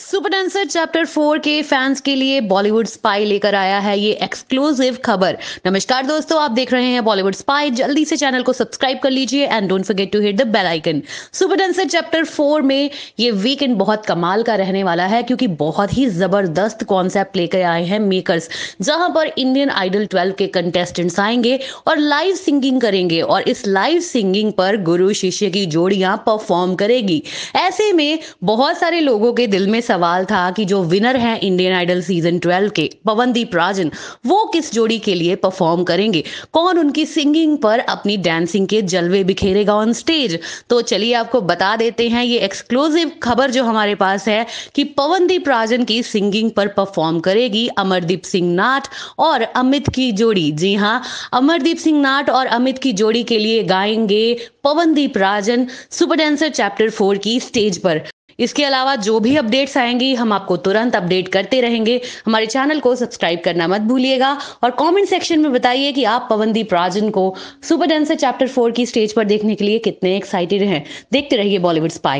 super dancer chapter four के fans के लिए बॉलीवुड स्पाई लेकर आया है ये एक्सक्लूसिव खबर नमस्कार दोस्तों आप देख रहे हैं बॉलीवुड स्पाई जल्दी से चैनल को सब्सक्राइब कर लीजिए and don't forget to hit the bell icon super dancer chapter four में ये वीकेंड बहुत कमाल का रहने वाला है क्योंकि बहुत ही जबरदस्त कॉन्सेप्ट लेकर आए हैं मेकर्स जहां पर इंडियन आइडल ट्वेल्व के कंटेस्टेंट्स आएंगे और लाइव सिंगिंग करेंगे और इस लाइव सिंगिंग पर गुरु शिष्य की जोड़ियां परफॉर्म करेगी ऐसे में बहुत सारे लोगों के दिल में सवाल था कि जो विनर हैं इंडियन आइडल सीजन 12 के पवनदीप राजन वो किस जोड़ी के लिए परफॉर्म करेंगे कौन उनकी सिंगिंग पर अपनी डांसिंग के जलवे बिखेरेगा ऑन स्टेज तो चलिए आपको बता देते हैं ये एक्सक्लूसिव खबर जो हमारे पास है कि पवनदीप राजन की सिंगिंग पर परफॉर्म करेगी अमरदीप सिंह नाथ और अमित की जोड़ी जी हाँ अमरदीप सिंह नाथ और अमित की जोड़ी के लिए गाएंगे Pawandeep Rajan super dancer chapter four की स्टेज पर इसके अलावा जो भी अपडेट्स आएंगी हम आपको तुरंत अपडेट करते रहेंगे हमारे चैनल को सब्सक्राइब करना मत भूलिएगा और कमेंट सेक्शन में बताइए कि आप पवनदीप राजन को सुपर डांसर चैप्टर फोर की स्टेज पर देखने के लिए कितने एक्साइटेड हैं देखते रहिए बॉलीवुड स्पाई